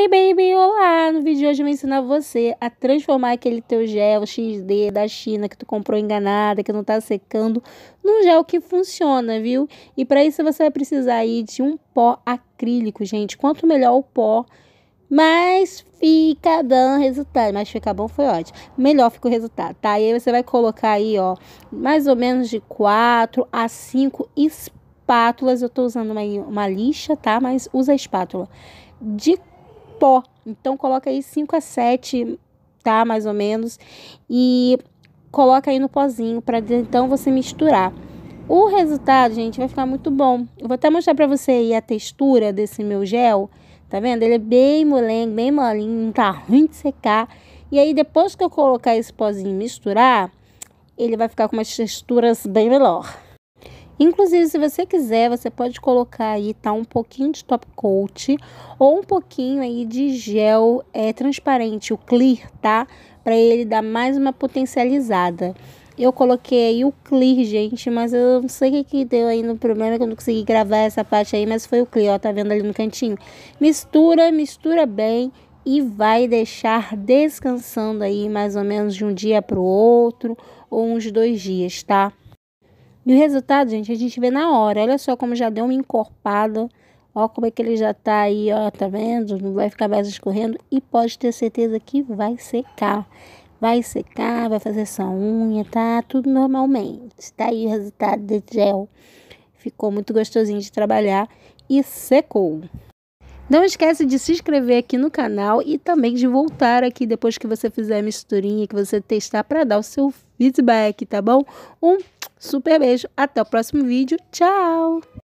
Hey baby, olá! No vídeo de hoje eu vou ensinar você a transformar aquele teu gel XD da China que tu comprou enganada, que não tá secando, num gel que funciona, viu? E para isso você vai precisar aí de um pó acrílico, gente. Quanto melhor o pó, mais fica dando resultado. Mas ficar bom foi ótimo. Melhor fica o resultado, tá? E aí você vai colocar aí, ó, mais ou menos de 4 a 5 espátulas. Eu tô usando uma, uma lixa, tá? Mas usa a espátula. De pó. Então coloca aí 5 a 7, tá? Mais ou menos. E coloca aí no pozinho para então você misturar. O resultado, gente, vai ficar muito bom. Eu vou até mostrar para você aí a textura desse meu gel. Tá vendo? Ele é bem molengo, bem molinho, não tá ruim de secar. E aí depois que eu colocar esse pozinho e misturar, ele vai ficar com umas texturas bem melhor. Inclusive, se você quiser, você pode colocar aí, tá? Um pouquinho de top coat ou um pouquinho aí de gel é, transparente, o clear, tá? Pra ele dar mais uma potencializada. Eu coloquei aí o clear, gente, mas eu não sei o que, que deu aí no problema que eu não consegui gravar essa parte aí, mas foi o clear, ó, tá vendo ali no cantinho? Mistura, mistura bem e vai deixar descansando aí mais ou menos de um dia para o outro ou uns dois dias, tá? E o resultado, gente, a gente vê na hora. Olha só como já deu uma encorpada. Ó, como é que ele já tá aí, ó, tá vendo? Não vai ficar mais escorrendo. E pode ter certeza que vai secar. Vai secar, vai fazer sua unha, tá? Tudo normalmente. Tá aí o resultado de gel. Ficou muito gostosinho de trabalhar e secou. Não esquece de se inscrever aqui no canal e também de voltar aqui depois que você fizer a misturinha, que você testar para dar o seu feedback, tá bom? Um super beijo, até o próximo vídeo, tchau!